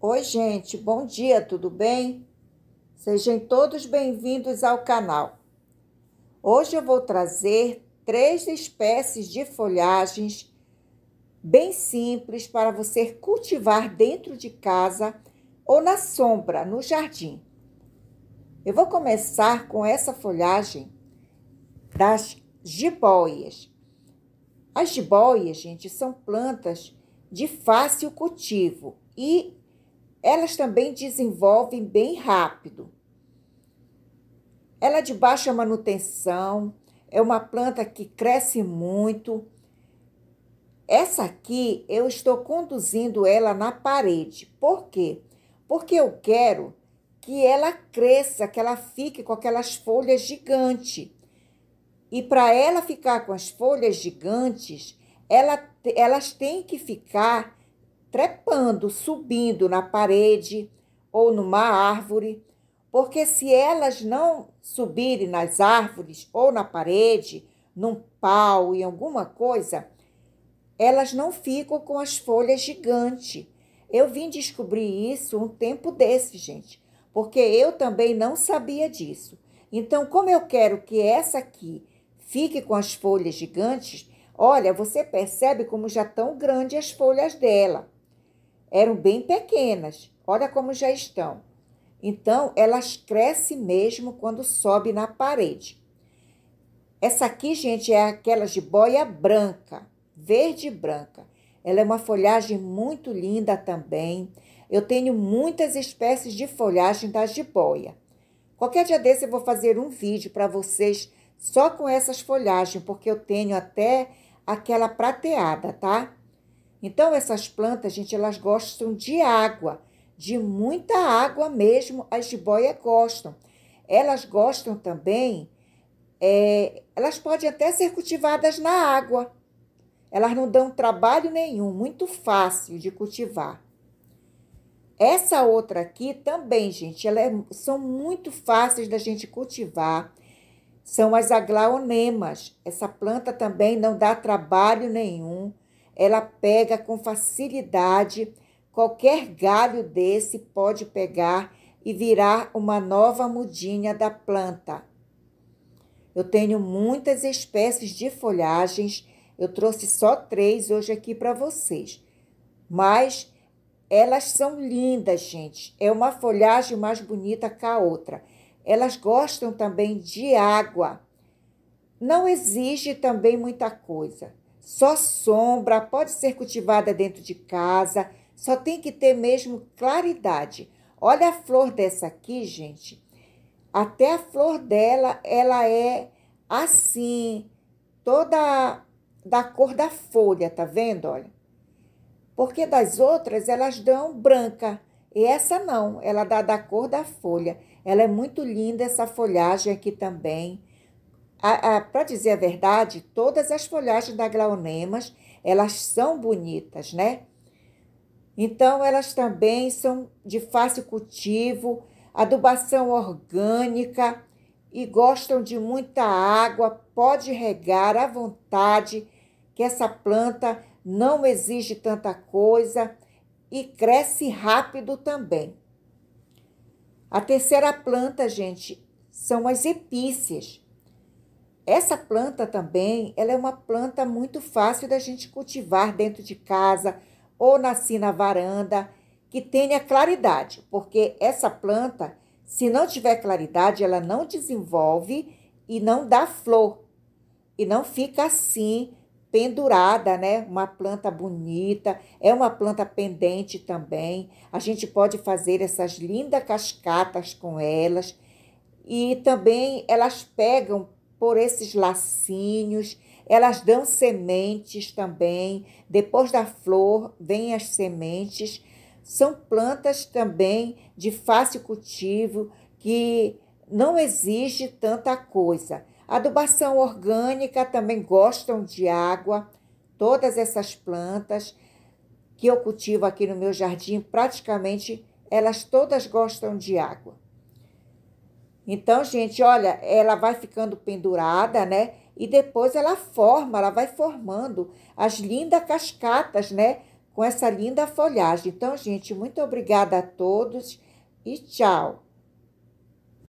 Oi, gente, bom dia, tudo bem? Sejam todos bem-vindos ao canal. Hoje eu vou trazer três espécies de folhagens bem simples para você cultivar dentro de casa ou na sombra, no jardim. Eu vou começar com essa folhagem das jiboias. As jiboias, gente, são plantas de fácil cultivo e elas também desenvolvem bem rápido. Ela é de baixa manutenção, é uma planta que cresce muito. Essa aqui eu estou conduzindo ela na parede. Por quê? Porque eu quero que ela cresça, que ela fique com aquelas folhas gigantes. E para ela ficar com as folhas gigantes, ela, elas têm que ficar trepando, subindo na parede ou numa árvore, porque se elas não subirem nas árvores ou na parede, num pau, em alguma coisa, elas não ficam com as folhas gigantes. Eu vim descobrir isso um tempo desse, gente, porque eu também não sabia disso. Então, como eu quero que essa aqui fique com as folhas gigantes, olha, você percebe como já estão grandes as folhas dela eram bem pequenas, olha como já estão. Então, elas crescem mesmo quando sobe na parede. Essa aqui, gente, é aquela jiboia branca, verde branca. Ela é uma folhagem muito linda também. Eu tenho muitas espécies de folhagem da jiboia. Qualquer dia desse eu vou fazer um vídeo para vocês só com essas folhagens, porque eu tenho até aquela prateada, tá? Então essas plantas, gente, elas gostam de água, de muita água mesmo. As jiboias gostam. Elas gostam também. É, elas podem até ser cultivadas na água. Elas não dão trabalho nenhum, muito fácil de cultivar. Essa outra aqui também, gente, ela é, são muito fáceis da gente cultivar. São as aglaonemas. Essa planta também não dá trabalho nenhum. Ela pega com facilidade, qualquer galho desse pode pegar e virar uma nova mudinha da planta. Eu tenho muitas espécies de folhagens, eu trouxe só três hoje aqui para vocês, mas elas são lindas, gente. É uma folhagem mais bonita que a outra. Elas gostam também de água. Não exige também muita coisa. Só sombra pode ser cultivada dentro de casa, só tem que ter mesmo claridade. Olha a flor dessa aqui, gente. Até a flor dela, ela é assim, toda da cor da folha, tá vendo? Olha. Porque das outras elas dão branca. E essa não, ela dá da cor da folha. Ela é muito linda essa folhagem aqui também para dizer a verdade, todas as folhagens da glaunemas, elas são bonitas, né? Então, elas também são de fácil cultivo, adubação orgânica e gostam de muita água. Pode regar à vontade, que essa planta não exige tanta coisa e cresce rápido também. A terceira planta, gente, são as epícias essa planta também, ela é uma planta muito fácil da gente cultivar dentro de casa ou nasci assim, na varanda, que tenha claridade, porque essa planta, se não tiver claridade, ela não desenvolve e não dá flor. E não fica assim pendurada, né? Uma planta bonita, é uma planta pendente também. A gente pode fazer essas lindas cascatas com elas. E também elas pegam por esses lacinhos. Elas dão sementes também. Depois da flor, vêm as sementes. São plantas também de fácil cultivo, que não exige tanta coisa. Adubação orgânica também gostam de água. Todas essas plantas que eu cultivo aqui no meu jardim, praticamente elas todas gostam de água. Então, gente, olha, ela vai ficando pendurada, né? E depois ela forma, ela vai formando as lindas cascatas, né? Com essa linda folhagem. Então, gente, muito obrigada a todos e tchau!